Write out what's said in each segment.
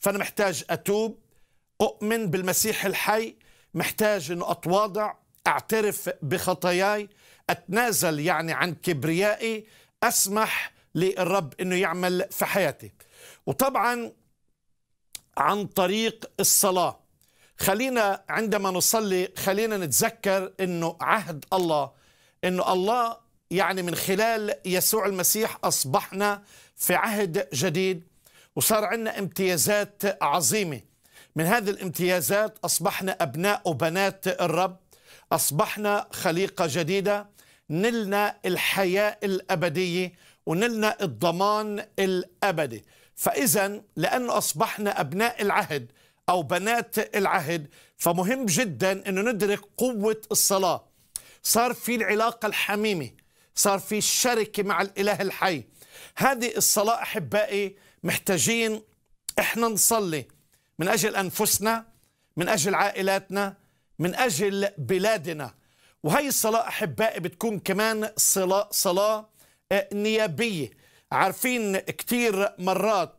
فأنا محتاج أتوب أؤمن بالمسيح الحي محتاج أنه أتواضع أعترف بخطاياي أتنازل يعني عن كبريائي أسمح للرب أنه يعمل في حياتي وطبعا عن طريق الصلاة خلينا عندما نصلي خلينا نتذكر أنه عهد الله أنه الله يعني من خلال يسوع المسيح أصبحنا في عهد جديد وصار عندنا امتيازات عظيمة من هذه الامتيازات أصبحنا أبناء وبنات الرب أصبحنا خليقة جديدة نلنا الحياة الأبدية ونلنا الضمان الأبدي فإذا لأنه أصبحنا أبناء العهد أو بنات العهد فمهم جدا أنه ندرك قوة الصلاة صار في العلاقة الحميمة صار في شركة مع الإله الحي هذه الصلاة أحبائي محتاجين إحنا نصلي من أجل أنفسنا من أجل عائلاتنا من أجل بلادنا وهي الصلاة أحبائي بتكون كمان صلاة, صلاة نيابية عارفين كتير مرات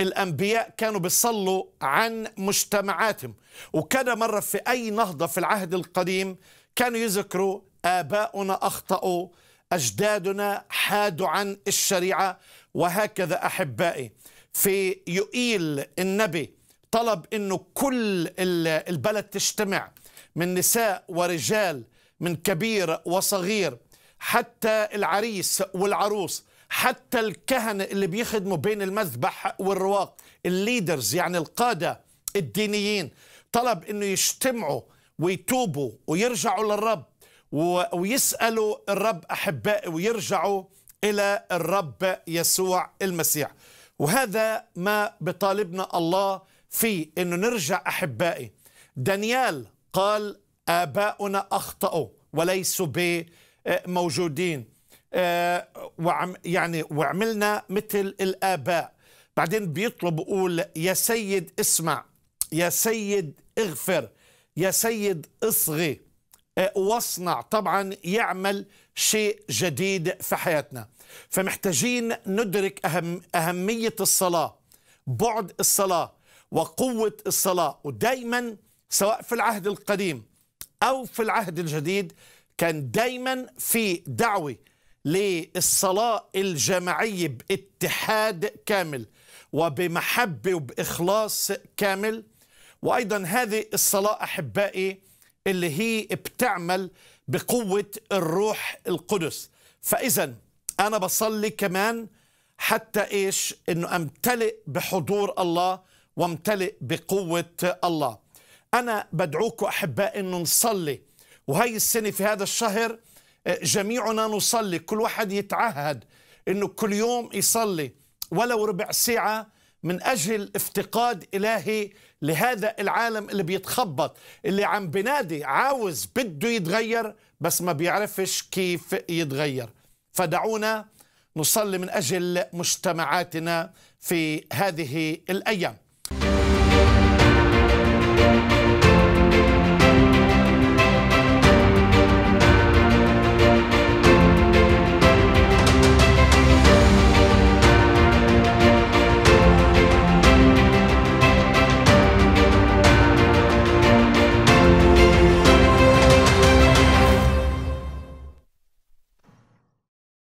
الأنبياء كانوا بيصلوا عن مجتمعاتهم وكذا مرة في أي نهضة في العهد القديم كانوا يذكروا آباؤنا أخطأوا أجدادنا حادوا عن الشريعة وهكذا أحبائي في يؤيل النبي طلب أنه كل البلد تجتمع من نساء ورجال من كبير وصغير حتى العريس والعروس حتى الكهنة اللي بيخدموا بين المذبح والرواق الليدرز يعني القادة الدينيين طلب أنه يجتمعوا ويتوبوا ويرجعوا للرب ويسألوا الرب أحبائي ويرجعوا إلى الرب يسوع المسيح وهذا ما بطالبنا الله فيه أنه نرجع أحبائي دانيال قال آباؤنا أخطأوا وليسوا موجودين آه، وعم يعني وعملنا مثل الآباء بعدين بيطلب يقول يا سيد اسمع يا سيد اغفر يا سيد اصغي آه، واصنع طبعا يعمل شيء جديد في حياتنا فمحتاجين ندرك أهم أهمية الصلاة بعد الصلاة وقوة الصلاة ودايما سواء في العهد القديم أو في العهد الجديد كان دايما في دعوة للصلاة الجماعية باتحاد كامل وبمحبة وبإخلاص كامل وأيضا هذه الصلاة أحبائي اللي هي بتعمل بقوة الروح القدس فإذا أنا بصلي كمان حتى إيش أنه أمتلئ بحضور الله وامتلئ بقوة الله أنا بدعوكم أحباء أنه نصلي وهي السنة في هذا الشهر آه، جميعنا نصلي كل واحد يتعهد أنه كل يوم يصلي ولو ربع ساعة من أجل افتقاد إلهي لهذا العالم اللي بيتخبط اللي عم بنادي عاوز بده يتغير بس ما بيعرفش كيف يتغير فدعونا نصلي من أجل مجتمعاتنا في هذه الأيام